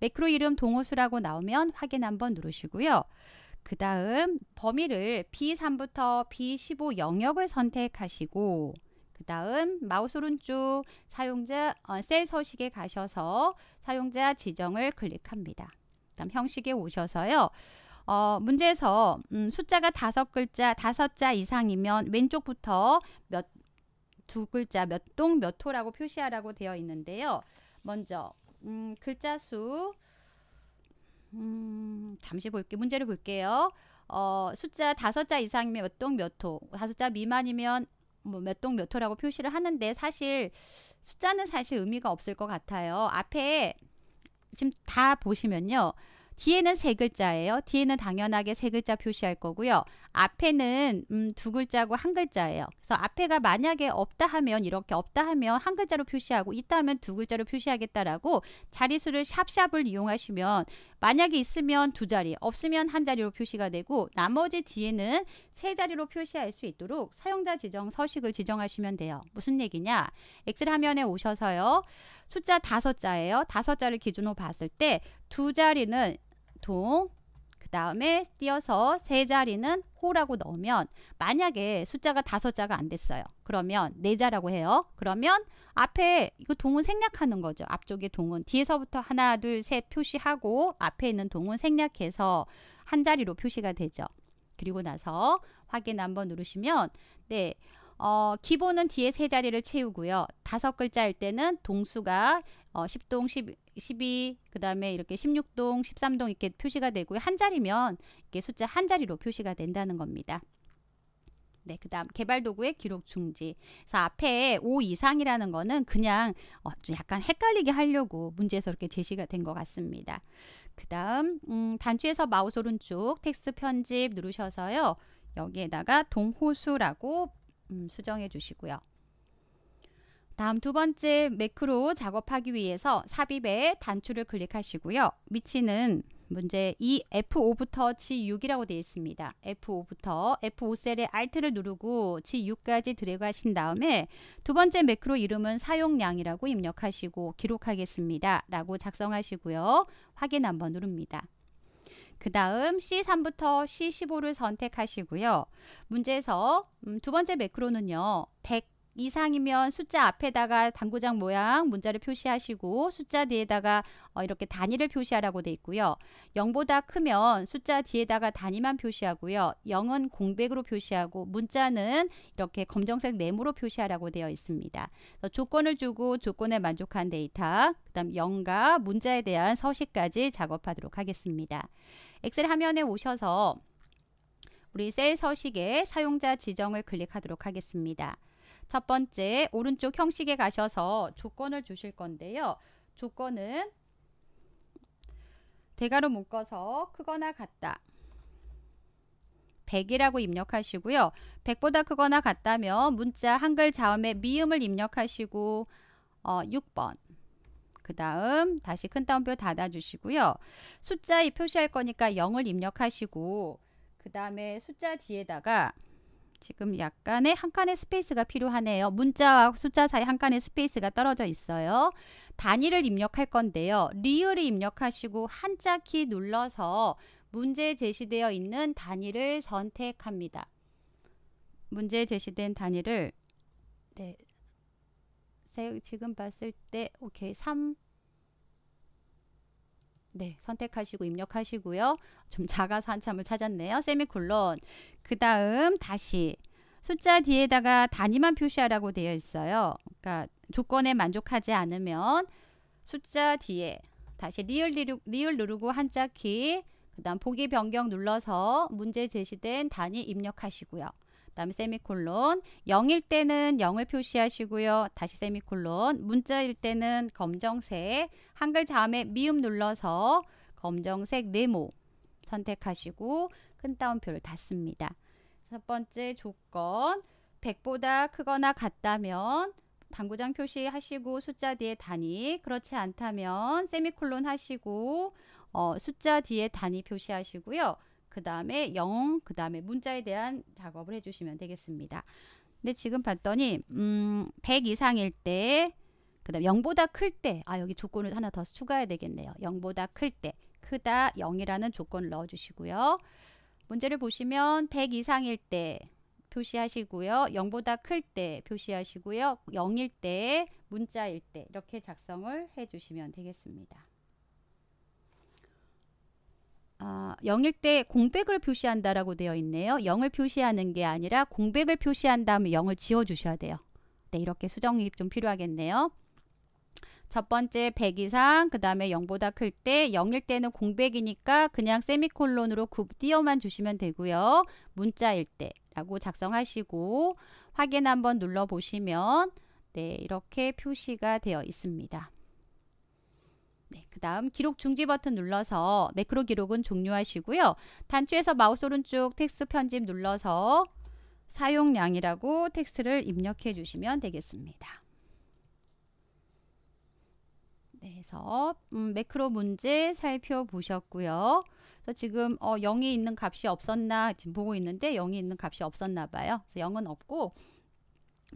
[SPEAKER 1] 매크로 이름 동호수라고 나오면 확인 한번 누르시고요. 그 다음 범위를 B3부터 B15 영역을 선택하시고 그 다음 마우스 오른쪽 사용자 어, 셀 서식에 가셔서 사용자 지정을 클릭합니다. 다음 형식에 오셔서요. 어, 문제에서 음, 숫자가 다섯 글자, 다섯 자 이상이면 왼쪽부터 몇 두 글자 몇 동 몇 호라고 표시하라고 되어 있는데요. 먼저 음, 글자 수 음, 잠시 볼게 문제를 볼게요. 어, 숫자 다섯 자 이상이면 몇 동 몇 호, 다섯 자 미만이면 뭐몇동 몇 호라고 표시를 하는데 사실 숫자는 사실 의미가 없을 것 같아요. 앞에 지금 다 보시면요. 뒤에는 세 글자예요. 뒤에는 당연하게 세 글자 표시할 거고요. 앞에는 음, 두 글자고 한 글자예요. 그래서 앞에가 만약에 없다 하면 이렇게 없다 하면 한 글자로 표시하고 있다 하면 두 글자로 표시하겠다라고 자리수를 샵샵을 이용하시면 만약에 있으면 두 자리, 없으면 한 자리로 표시가 되고 나머지 뒤에는 세 자리로 표시할 수 있도록 사용자 지정 서식을 지정하시면 돼요. 무슨 얘기냐? 엑셀 화면에 오셔서요. 숫자 다섯 자예요. 다섯 자를 기준으로 봤을 때 두 자리는 동, 다음에 띄어서 세 자리는 호라고 넣으면 만약에 숫자가 다섯 자가 안 됐어요. 그러면 네 자라고 해요. 그러면 앞에 이거 동은 생략하는 거죠. 앞쪽에 동은 뒤에서부터 하나 둘 셋 표시하고 앞에 있는 동은 생략해서 한 자리로 표시가 되죠. 그리고 나서 확인 한번 누르시면 네 어, 기본은 뒤에 세 자리를 채우고요. 다섯 글자일 때는 동수가 어, 10동, 10, 12, 그 다음에 이렇게 16동, 13동 이렇게 표시가 되고요. 한 자리면 이게 숫자 한 자리로 표시가 된다는 겁니다. 네, 그 다음 개발도구의 기록 중지. 그래서 앞에 5 이상이라는 거는 그냥 어, 좀 약간 헷갈리게 하려고 문제에서 이렇게 제시가 된 것 같습니다. 그 다음 음, 단추에서 마우스 오른쪽 텍스트 편집 누르셔서요. 여기에다가 동호수라고 음, 수정해 주시고요. 다음 두 번째 매크로 작업하기 위해서 삽입에 단추를 클릭하시고요. 위치는 문제 F5부터 G6이라고 되어 있습니다. F5부터 F5셀에 Alt를 누르고 G6까지 드래그 하신 다음에 두 번째 매크로 이름은 사용량이라고 입력하시고 기록하겠습니다. 라고 작성하시고요. 확인 한번 누릅니다. 그 다음 C3부터 C15를 선택하시고요. 문제에서 음, 두 번째 매크로는요. 100 이상이면 숫자 앞에다가 당구장 모양 문자를 표시하시고 숫자 뒤에다가 어, 이렇게 단위를 표시하라고 돼 있고요. 0보다 크면 숫자 뒤에다가 단위만 표시하고요. 0은 공백으로 표시하고 문자는 이렇게 검정색 네모로 표시하라고 되어 있습니다. 조건을 주고 조건에 만족한 데이터, 그 다음 0과 문자에 대한 서식까지 작업하도록 하겠습니다. 엑셀 화면에 오셔서 우리 셀서식에 사용자 지정을 클릭하도록 하겠습니다. 첫 번째 오른쪽 형식에 가셔서 조건을 주실 건데요. 조건은 대괄호 묶어서 크거나 같다. 100이라고 입력하시고요. 100보다 크거나 같다면 문자 한글 자음에 미음을 입력하시고 어, 6번 그 다음 다시 큰 따옴표 닫아주시고요. 숫자 에 표시할 거니까 0을 입력하시고 그 다음에 숫자 뒤에다가 지금 약간의 한 칸의 스페이스가 필요하네요. 문자와 숫자 사이 한 칸의 스페이스가 떨어져 있어요. 단위를 입력할 건데요. 리을을 입력하시고 한자 키 눌러서 문제 제시되어 있는 단위를 선택합니다. 문제 제시된 단위를 네. 지금 봤을 때 오케이 3 네, 선택하시고 입력하시고요. 좀 작아서 한참을 찾았네요. 세미콜론. 그 다음 다시 숫자 뒤에다가 단위만 표시하라고 되어 있어요. 그러니까 조건에 만족하지 않으면 숫자 뒤에 다시 리을, 리을 누르고 한자 키, 그 다음 보기 변경 눌러서 문제 제시된 단위 입력하시고요. 그 다음에 세미콜론 0일 때는 0을 표시하시고요. 다시 세미콜론 문자일 때는 검정색 한글 자음에 미음 눌러서 검정색 네모 선택하시고 큰 따옴표를 닫습니다. 첫 번째 조건 100보다 크거나 같다면 당구장 표시하시고 숫자 뒤에 단위 그렇지 않다면 세미콜론 하시고 어, 숫자 뒤에 단위 표시하시고요. 그 다음에 영그 다음에 문자에 대한 작업을 해주시면 되겠습니다. 근데 지금 봤더니 음, 100 이상일 때, 그 다음 0보다 클 때, 아 여기 조건을 하나 더 추가해야 되겠네요. 0보다 클 때, 크다 0이라는 조건을 넣어주시고요. 문제를 보시면 100 이상일 때 표시하시고요. 0보다 클 때 표시하시고요. 0일 때, 문자일 때 이렇게 작성을 해주시면 되겠습니다. 아, 어, 0일 때 공백을 표시한다라고 되어 있네요. 0을 표시하는 게 아니라 공백을 표시한 다음에 0을 지워주셔야 돼요. 네, 이렇게 수정이 좀 필요하겠네요. 첫 번째 100 이상, 그 다음에 0보다 클 때 0일 때는 공백이니까 그냥 세미콜론으로 굽띄어만 주시면 되고요. 문자일 때라고 작성하시고 확인 한번 눌러보시면 네, 이렇게 표시가 되어 있습니다. 네, 그 다음 기록 중지 버튼 눌러서 매크로 기록은 종료하시고요. 단추에서 마우스 오른쪽 텍스트 편집 눌러서 사용량이라고 텍스트를 입력해 주시면 되겠습니다. 네, 그래서 음, 매크로 문제 살펴보셨고요. 그래서 지금 어, 0이 있는 값이 없었나 지금 보고 있는데 0이 있는 값이 없었나 봐요. 그래서 0은 없고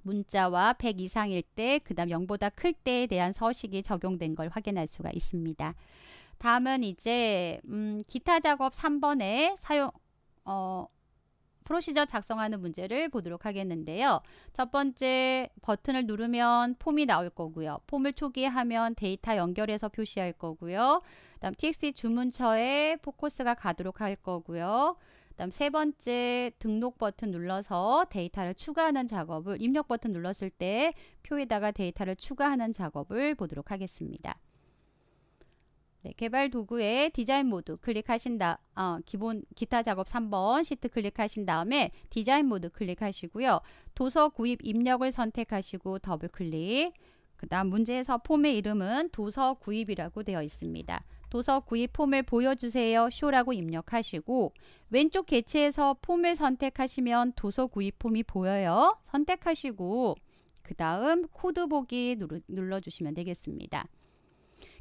[SPEAKER 1] 문자와 100 이상일 때, 그 다음 0보다 클 때에 대한 서식이 적용된 걸 확인할 수가 있습니다. 다음은 이제 음, 기타 작업 3번에 사용 어, 프로시저 작성하는 문제를 보도록 하겠는데요. 첫 번째 버튼을 누르면 폼이 나올 거고요. 폼을 초기하면 데이터 연결해서 표시할 거고요. 그다음 txt 주문처에 포커스가 가도록 할 거고요. 그다음 세 번째 등록 버튼 눌러서 데이터를 추가하는 작업을 입력 버튼 눌렀을 때 표에다가 데이터를 추가하는 작업을 보도록 하겠습니다. 네, 개발 도구의 디자인 모드 클릭하신다. 어, 기본 기타 작업 3번 시트 클릭하신 다음에 디자인 모드 클릭하시고요. 도서 구입 입력을 선택하시고 더블 클릭. 그다음 문제에서 폼의 이름은 도서 구입이라고 되어 있습니다. 도서 구입 폼을 보여주세요 쇼라고 입력하시고 왼쪽 개체에서 폼을 선택하시면 도서 구입 폼이 보여요. 선택하시고 그 다음 코드 보기 눌러주시면 되겠습니다.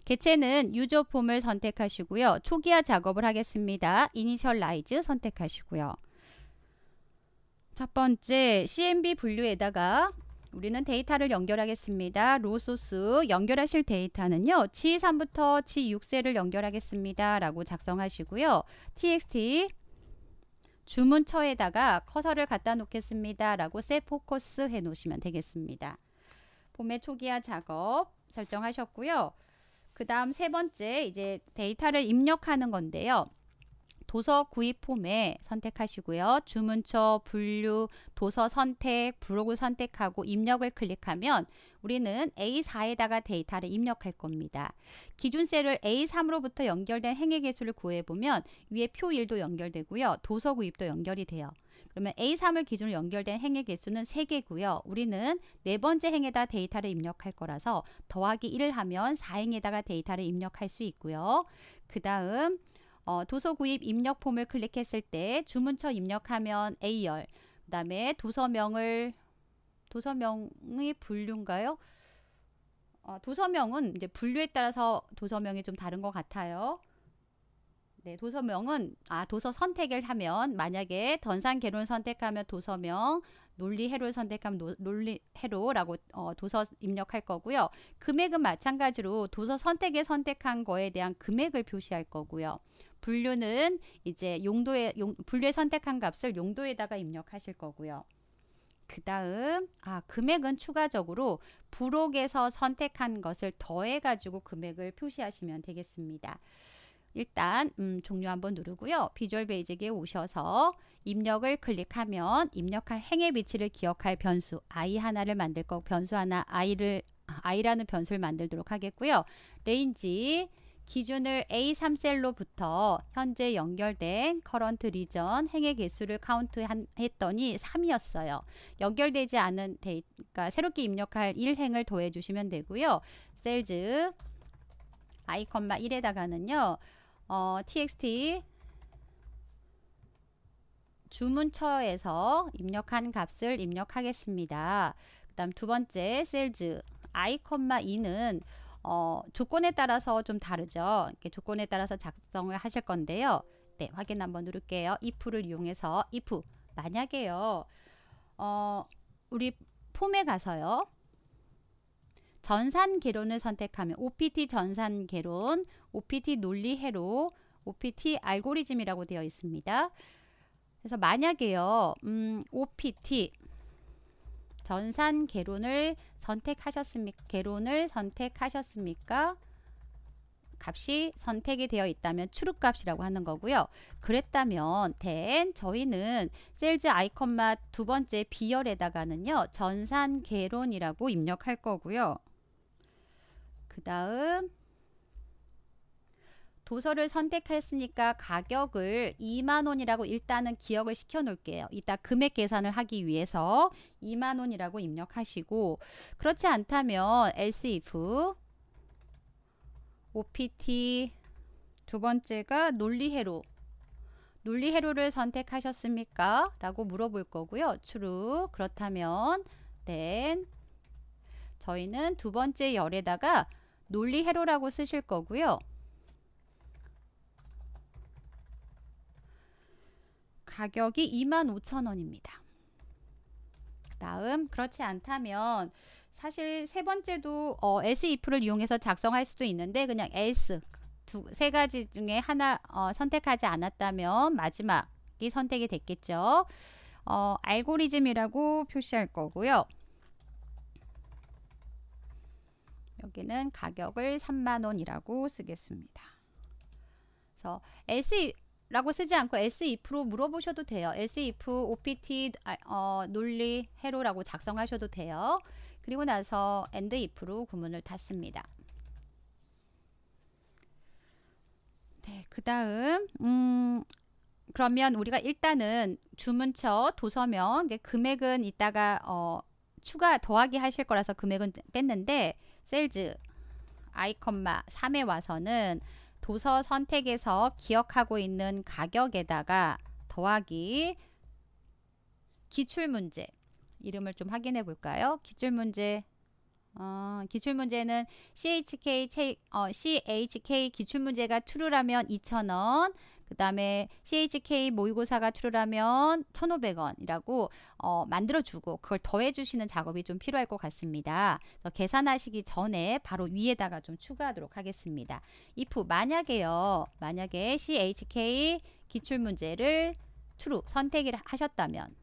[SPEAKER 1] 개체는 유저 폼을 선택하시고요. 초기화 작업을 하겠습니다. 이니셜라이즈 선택하시고요. 첫 번째 CMB 분류에다가 우리는 데이터를 연결하겠습니다. 로소스 연결하실 데이터는요. G3부터 G6셀을 연결하겠습니다. 라고 작성하시고요. txt 주문처에다가 커서를 갖다 놓겠습니다. 라고 셀 포커스 해 놓으시면 되겠습니다. 봄의 초기화 작업 설정하셨고요. 그 다음 세 번째 이제 데이터를 입력하는 건데요. 도서 구입 폼에 선택하시고요. 주문처, 분류, 도서 선택, 블로그 선택하고 입력을 클릭하면 우리는 A4에다가 데이터를 입력할 겁니다. 기준 셀을 A3로부터 연결된 행의 개수를 구해보면 위에 표 1도 연결되고요. 도서 구입도 연결이 돼요. 그러면 A3을 기준으로 연결된 행의 개수는 3개고요. 우리는 네 번째 행에다 데이터를 입력할 거라서 더하기 1을 하면 4행에다가 데이터를 입력할 수 있고요. 그 다음 어, 도서 구입 입력 폼을 클릭했을 때 주문처 입력하면 A열, 그 다음에 도서명을, 도서명이 분류인가요? 어, 도서명은 이제 분류에 따라서 도서명이 좀 다른 것 같아요. 네, 도서명은 아 도서 선택을 하면 만약에 던산 개론 선택하면 도서명, 논리 해로를 선택하면 노, 논리 해로라고 어, 도서 입력할 거고요. 금액은 마찬가지로 도서 선택에 선택한 거에 대한 금액을 표시할 거고요. 분류는 이제 용도에 용, 분류에 선택한 값을 용도에다가 입력하실 거고요. 그 다음 아 금액은 추가적으로 부록에서 선택한 것을 더해 가지고 금액을 표시하시면 되겠습니다. 일단 음, 종료 한번 누르고요. 비주얼 베이직에 오셔서 입력을 클릭하면 입력할 행의 위치를 기억할 변수 i 하나를 만들 거 변수 하나 i를 아, i라는 변수를 만들도록 하겠고요. 레인지 기준을 A3셀로부터 현재 연결된 커런트 리전 행의 개수를 카운트했더니 3이었어요. 연결되지 않은 데 그러니까 새롭게 입력할 1행을 더해 주시면 되고요. 셀즈 아 1에다가는요. 어, txt 주문처에서 입력한 값을 입력하겠습니다. 그 다음 두 번째 셀즈 아 2는 어, 조건에 따라서 좀 다르죠. 이렇게 조건에 따라서 작성을 하실 건데요. 네, 확인 한번 누를게요. if를 이용해서 if 만약에요. 어, 우리 폼에 가서요. 전산 개론을 선택하면 OPT 전산 개론, OPT 논리 해로, OPT 알고리즘이라고 되어 있습니다. 그래서 만약에요. 음, OPT 전산 개론을 선택하셨습니까? 개론을 선택하셨습니까? 값이 선택이 되어 있다면 추룩 값이라고 하는 거고요. 그랬다면 then 저희는 셀즈 아이컨맛 두 번째 비열에다가는요. 전산 개론이라고 입력할 거고요. 그 다음 도서를 선택했으니까 가격을 2만 원이라고 일단은 기억을 시켜 놓을게요. 이따 금액 계산을 하기 위해서 2만 원이라고 입력하시고 그렇지 않다면 else if OPT 두 번째가 논리해로 논리해로를 선택하셨습니까? 라고 물어볼 거고요. true 그렇다면 then 저희는 두 번째 열에다가 논리해로라고 쓰실 거고요. 가격이 25,000원입니다. 다음 그렇지 않다면 사실 세 번째도 어, SIF를 e 이용해서 작성할 수도 있는데 그냥 s 두, 세 가지 중에 하나 어, 선택하지 않았다면 마지막이 선택이 됐겠죠. 어, 알고리즘이라고 표시할 거고요. 여기는 가격을 3만원이라고 쓰겠습니다. 그래서 S e 라고 쓰지 않고 SIF로 물어보셔도 돼요. SIF, OPT, 아, 어, 논리, 해로라고 작성하셔도 돼요. 그리고 나서 ANDIF로 구문을 닫습니다. 네, 그 다음 음, 그러면 우리가 일단은 주문처, 도서명, 금액은 이따가 어, 추가 더하기 하실 거라서 금액은 뺐는데 셀즈 아이컴마 3에 와서는 도서 선택에서 기억하고 있는 가격에다가 더하기 기출문제 이름을 좀 확인해 볼까요? 기출문제 어, 기출문제는 CHK, 체, 어, CHK 기출문제가 t r 라면 2,000원 그 다음에 CHK 모의고사가 필요라면 1,500원이라고 어, 만들어주고 그걸 더해주시는 작업이 좀 필요할 것 같습니다. 계산하시기 전에 바로 위에다가 좀 추가하도록 하겠습니다. if 만약에요. 만약에 CHK 기출문제를 t r 선택을 하셨다면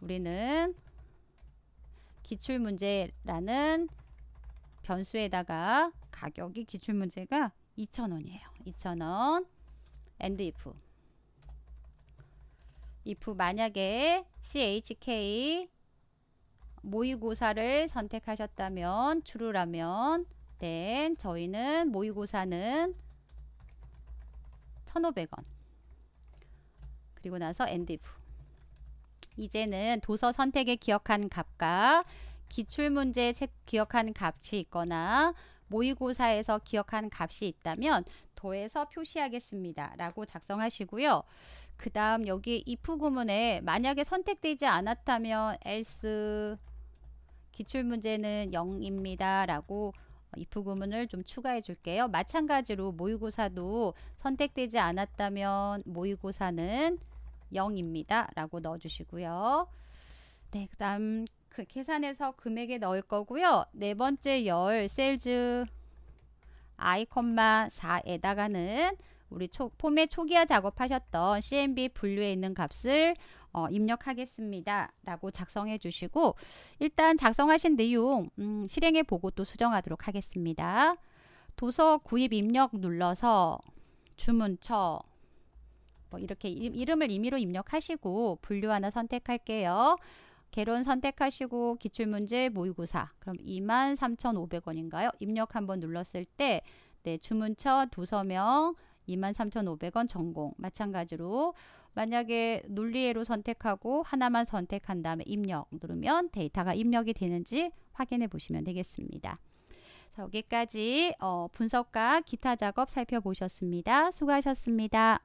[SPEAKER 1] 우리는 기출문제라는 변수에다가 가격이 기출문제가 2,000원이에요. 2,000원. and if. if 만약에 CHK 모의고사를 선택하셨다면 true라면 then 저희는 모의고사는 1,500원. 그리고 나서 and if. 이제는 도서 선택에 기억한 값과 기출문제에 기억한 값이 있거나 모의고사에서 기억한 값이 있다면 더해서 표시하겠습니다. 라고 작성하시고요. 그 다음 여기 if 구문에 만약에 선택되지 않았다면 else 기출문제는 0입니다. 라고 if 구문을 좀 추가해 줄게요. 마찬가지로 모의고사도 선택되지 않았다면 모의고사는 0입니다. 라고 넣어주시고요. 네, 그 다음 그 계산해서 금액에 넣을 거고요. 네 번째 열 셀즈 i, 4에다가는 우리 초, 폼의 초기화 작업하셨던 CMB 분류에 있는 값을 어, 입력하겠습니다. 라고 작성해 주시고 일단 작성하신 내용 음, 실행해 보고 또 수정하도록 하겠습니다. 도서 구입 입력 눌러서 주문처 뭐 이렇게 이름을 임의로 입력하시고 분류 하나 선택할게요. 개론 선택하시고 기출문제 모의고사 그럼 23,500원인가요? 입력 한번 눌렀을 때 네, 주문처 도서명 23,500원 전공 마찬가지로 만약에 논리예로 선택하고 하나만 선택한 다음에 입력 누르면 데이터가 입력이 되는지 확인해 보시면 되겠습니다. 자, 여기까지 어, 분석과 기타 작업 살펴보셨습니다. 수고하셨습니다.